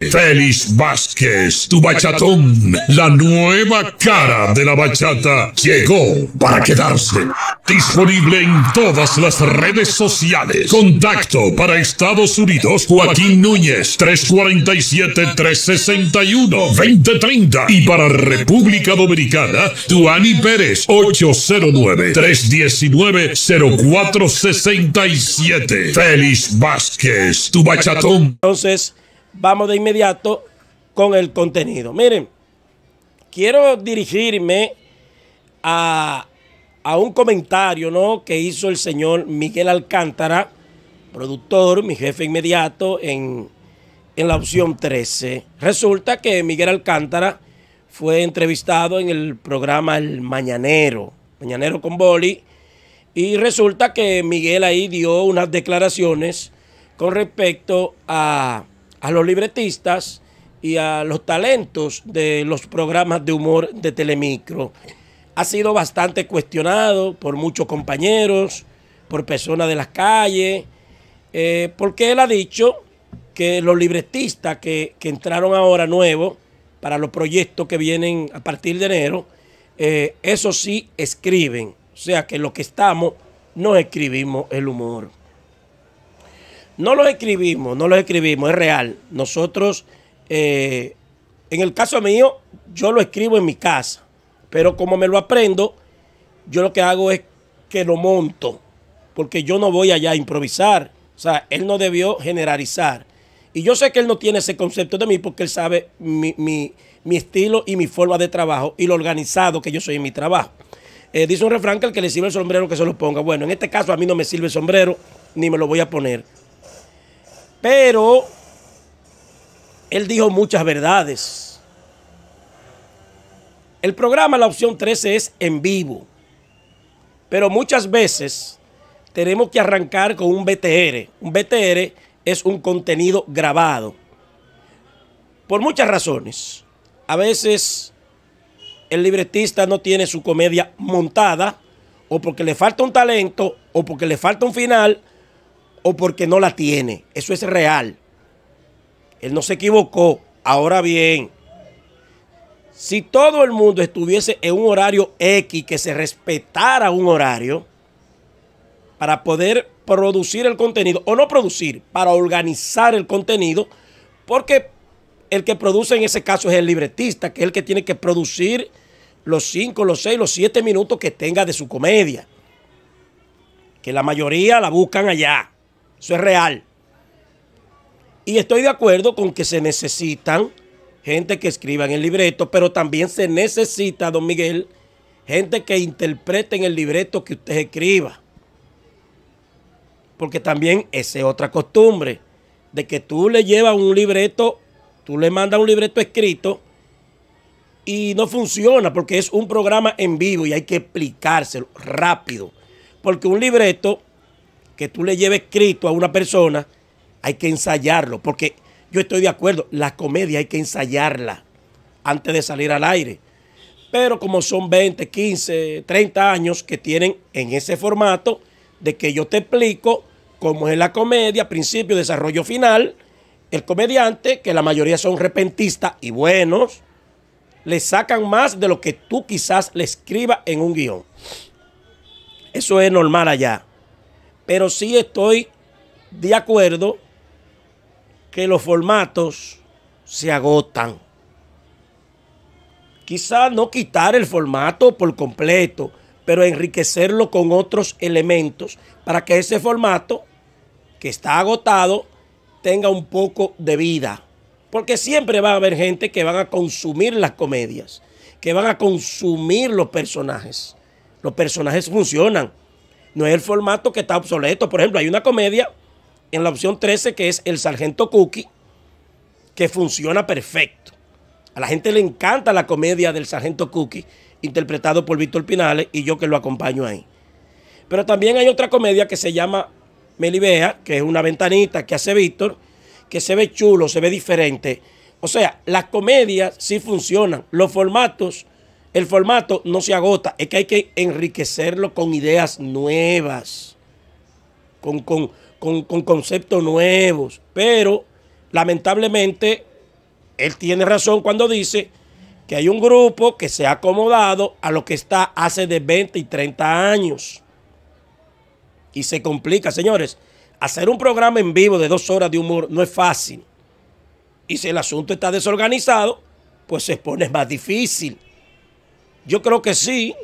Félix Vázquez, tu bachatón, la nueva cara de la bachata, llegó para quedarse. Disponible en todas las redes sociales. Contacto para Estados Unidos, Joaquín Núñez, 347-361-2030. Y para República Dominicana, Duani Pérez, 809-319-0467. Félix Vázquez, tu bachatón. Entonces, vamos de inmediato con el contenido. Miren, quiero dirigirme a, un comentario que hizo el señor Miguel Alcántara, productor, mi jefe inmediato en, en la opción 13. Resulta que Miguel Alcántara fue entrevistado en el programa El Mañanero, Mañanero con Boli, y resulta que Miguel ahí dio unas declaraciones con respecto a a los libretistas y a los talentos de los programas de humor de Telemicro. Ha sido bastante cuestionado por muchos compañeros, por personas de las calles, eh, porque él ha dicho que los libretistas que, entraron ahora nuevos para los proyectos que vienen a partir de enero, eh, eso sí escriben. O sea que lo que estamos no escribimos el humor. No lo escribimos, no lo escribimos, es real. Nosotros, eh, en el caso mío, yo lo escribo en mi casa, pero como me lo aprendo, yo lo que hago es que lo monto, porque yo no voy allá a improvisar. O sea, él no debió generalizar. Y yo sé que él no tiene ese concepto de mí porque él sabe mi, estilo y mi forma de trabajo y lo organizado que yo soy en mi trabajo. Eh, dice un refrán que el que le sirve el sombrero que se lo ponga. Bueno, en este caso a mí no me sirve el sombrero ni me lo voy a poner. Pero él dijo muchas verdades. El programa, la opción 13, es en vivo. Pero muchas veces tenemos que arrancar con un BTR. Un BTR es un contenido grabado. Por muchas razones. A veces el libretista no tiene su comedia montada o porque le falta un talento o porque le falta un final o porque no la tiene. Eso es real. Él no se equivocó. Ahora bien, si todo el mundo estuviese en un horario X, que se respetara un horario, para poder producir el contenido, o no producir, para organizar el contenido, porque el que produce en ese caso es el libretista, que es el que tiene que producir los 5, los 6, los 7 minutos que tenga de su comedia, que la mayoría la buscan allá. Eso es real. Y estoy de acuerdo con que se necesitan gente que escriba en el libreto, pero también se necesita, don Miguel, gente que interprete en el libreto que usted escriba. Porque también esa es otra costumbre, de que tú le llevas un libreto, tú le mandas un libreto escrito y no funciona porque es un programa en vivo y hay que explicárselo rápido. Porque un libreto que tú le lleves escrito a una persona, hay que ensayarlo, porque yo estoy de acuerdo, la comedia hay que ensayarla antes de salir al aire. Pero como son 20, 15, 30 años que tienen en ese formato de que yo te explico cómo es la comedia, principio, desarrollo final, el comediante, que la mayoría son repentistas y buenos, le sacan más de lo que tú quizás le escribas en un guión. Eso es normal allá. Pero sí estoy de acuerdo que los formatos se agotan. Quizá no quitar el formato por completo, pero enriquecerlo con otros elementos para que ese formato que está agotado tenga un poco de vida. Porque siempre va a haber gente que van a consumir las comedias, que van a consumir los personajes. Los personajes funcionan. No es el formato que está obsoleto. Por ejemplo, hay una comedia en la opción 13 que es El Sargento Cookie, que funciona perfecto. A la gente le encanta la comedia del Sargento Cookie, interpretado por Víctor Pinales y yo que lo acompaño ahí. Pero también hay otra comedia que se llama Melibea, que es una ventanita que hace Víctor, que se ve chulo, se ve diferente. O sea, las comedias sí funcionan, los formatos el formato no se agota, es que hay que enriquecerlo con ideas nuevas, con, conceptos nuevos. Pero, lamentablemente, él tiene razón cuando dice que hay un grupo que se ha acomodado a lo que está hace de 20 y 30 años. Y se complica, señores. Hacer un programa en vivo de dos horas de humor no es fácil. Y si el asunto está desorganizado, pues se pone más difícil. Yo creo que sí,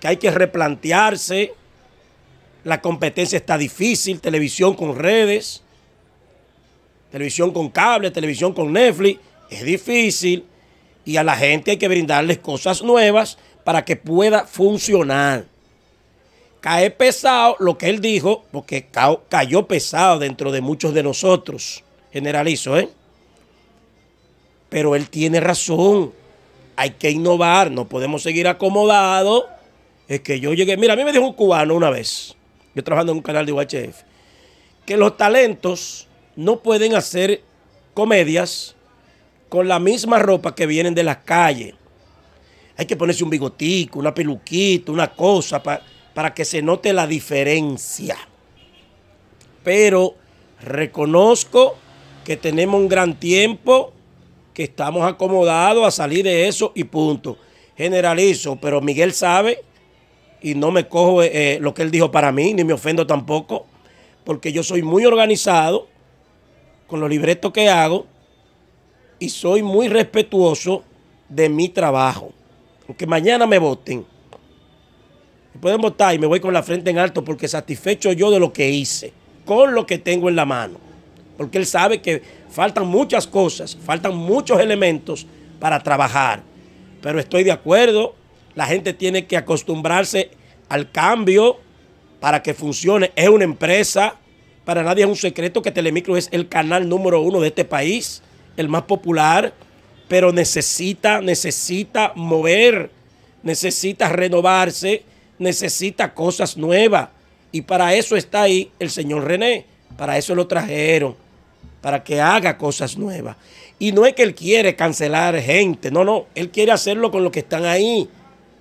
que hay que replantearse. La competencia está difícil, televisión con redes, televisión con cable, televisión con Netflix, es difícil. Y a la gente hay que brindarles cosas nuevas para que pueda funcionar. Cae pesado lo que él dijo, porque cayó pesado dentro de muchos de nosotros. Generalizo, ¿eh? Pero él tiene razón hay que innovar, no podemos seguir acomodados. Es que yo llegué, mira, a mí me dijo un cubano una vez, yo trabajando en un canal de UHF, que los talentos no pueden hacer comedias con la misma ropa que vienen de las calles. Hay que ponerse un bigotico, una peluquita, una cosa para que se note la diferencia. Pero reconozco que tenemos un gran tiempo que estamos acomodados a salir de eso y punto. Generalizo, pero Miguel sabe y no me cojo eh, eh, lo que él dijo para mí, ni me ofendo tampoco, porque yo soy muy organizado con los libretos que hago y soy muy respetuoso de mi trabajo. Aunque mañana me voten. pueden votar y me voy con la frente en alto porque satisfecho yo de lo que hice, con lo que tengo en la mano porque él sabe que faltan muchas cosas, faltan muchos elementos para trabajar. Pero estoy de acuerdo, la gente tiene que acostumbrarse al cambio para que funcione. Es una empresa, para nadie es un secreto que Telemicro es el canal número uno de este país, el más popular, pero necesita, necesita mover, necesita renovarse, necesita cosas nuevas. Y para eso está ahí el señor René, para eso lo trajeron para que haga cosas nuevas. Y no es que él quiere cancelar gente, no, no, él quiere hacerlo con los que están ahí.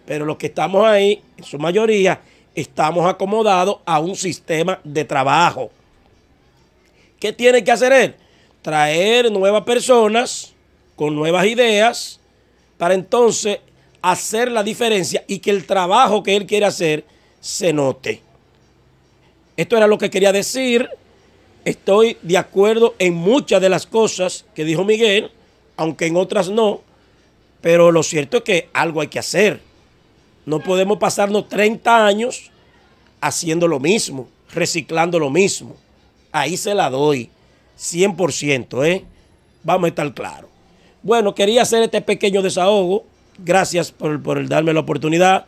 Pero los que estamos ahí, en su mayoría, estamos acomodados a un sistema de trabajo. ¿Qué tiene que hacer él? Traer nuevas personas con nuevas ideas para entonces hacer la diferencia y que el trabajo que él quiere hacer se note. Esto era lo que quería decir estoy de acuerdo en muchas de las cosas que dijo Miguel, aunque en otras no, pero lo cierto es que algo hay que hacer. No podemos pasarnos 30 años haciendo lo mismo, reciclando lo mismo. Ahí se la doy, 100%, ¿eh? Vamos a estar claros. Bueno, quería hacer este pequeño desahogo. Gracias por, por darme la oportunidad.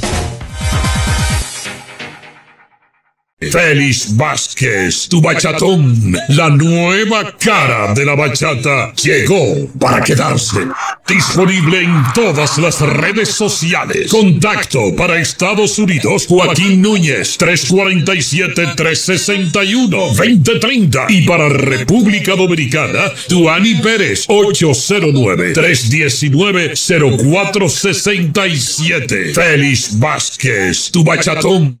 Félix Vázquez, tu bachatón, la nueva cara de la bachata, llegó para quedarse. Disponible en todas las redes sociales. Contacto para Estados Unidos, Joaquín Núñez, 347-361-2030. Y para República Dominicana, Duani Pérez, 809-319-0467. Félix Vázquez, tu bachatón.